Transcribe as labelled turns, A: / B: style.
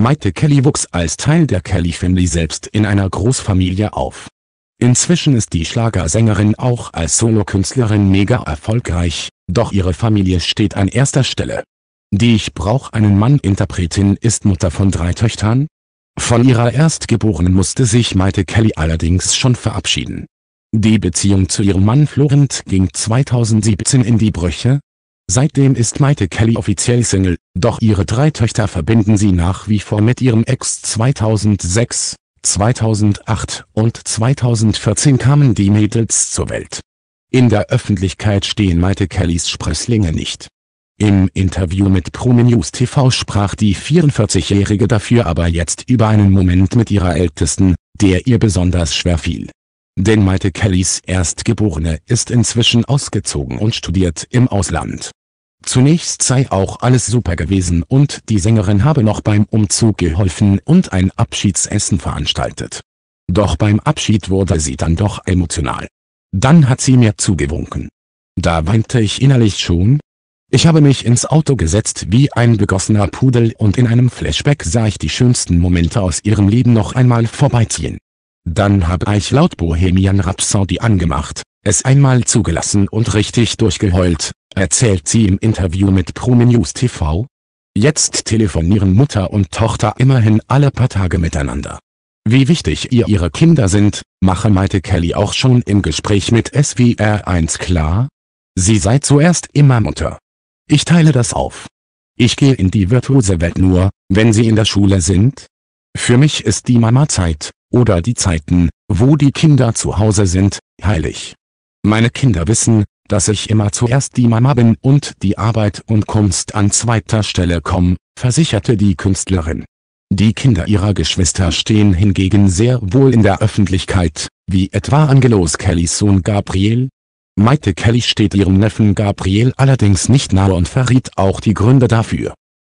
A: Maite Kelly wuchs als Teil der Kelly Family selbst in einer Großfamilie auf. Inzwischen ist die Schlagersängerin auch als Solokünstlerin mega erfolgreich, doch ihre Familie steht an erster Stelle. Die Ich brauch einen Mann Interpretin ist Mutter von drei Töchtern. Von ihrer Erstgeborenen musste sich Maite Kelly allerdings schon verabschieden. Die Beziehung zu ihrem Mann Florent ging 2017 in die Brüche, Seitdem ist Maite Kelly offiziell Single, doch ihre drei Töchter verbinden sie nach wie vor mit ihrem Ex 2006, 2008 und 2014 kamen die Mädels zur Welt. In der Öffentlichkeit stehen Maite Kellys Sprösslinge nicht. Im Interview mit ProMinews TV sprach die 44-Jährige dafür aber jetzt über einen Moment mit ihrer Ältesten, der ihr besonders schwer fiel denn Malte Kellys Erstgeborene ist inzwischen ausgezogen und studiert im Ausland. Zunächst sei auch alles super gewesen und die Sängerin habe noch beim Umzug geholfen und ein Abschiedsessen veranstaltet. Doch beim Abschied wurde sie dann doch emotional. Dann hat sie mir zugewunken. Da weinte ich innerlich schon. Ich habe mich ins Auto gesetzt wie ein begossener Pudel und in einem Flashback sah ich die schönsten Momente aus ihrem Leben noch einmal vorbeiziehen. Dann habe ich laut Bohemian Rhapsody angemacht, es einmal zugelassen und richtig durchgeheult, erzählt sie im Interview mit ProMinews TV. Jetzt telefonieren Mutter und Tochter immerhin alle paar Tage miteinander. Wie wichtig ihr ihre Kinder sind, mache Maite Kelly auch schon im Gespräch mit SWR1 klar. Sie sei zuerst immer Mutter. Ich teile das auf. Ich gehe in die virtuose Welt nur, wenn sie in der Schule sind. Für mich ist die Mama-Zeit, oder die Zeiten, wo die Kinder zu Hause sind, heilig. Meine Kinder wissen, dass ich immer zuerst die Mama bin und die Arbeit und Kunst an zweiter Stelle kommen, versicherte die Künstlerin. Die Kinder ihrer Geschwister stehen hingegen sehr wohl in der Öffentlichkeit, wie etwa Angelos Kellys Sohn Gabriel. Maite Kelly steht ihrem Neffen Gabriel allerdings nicht nahe und verriet auch die Gründe dafür.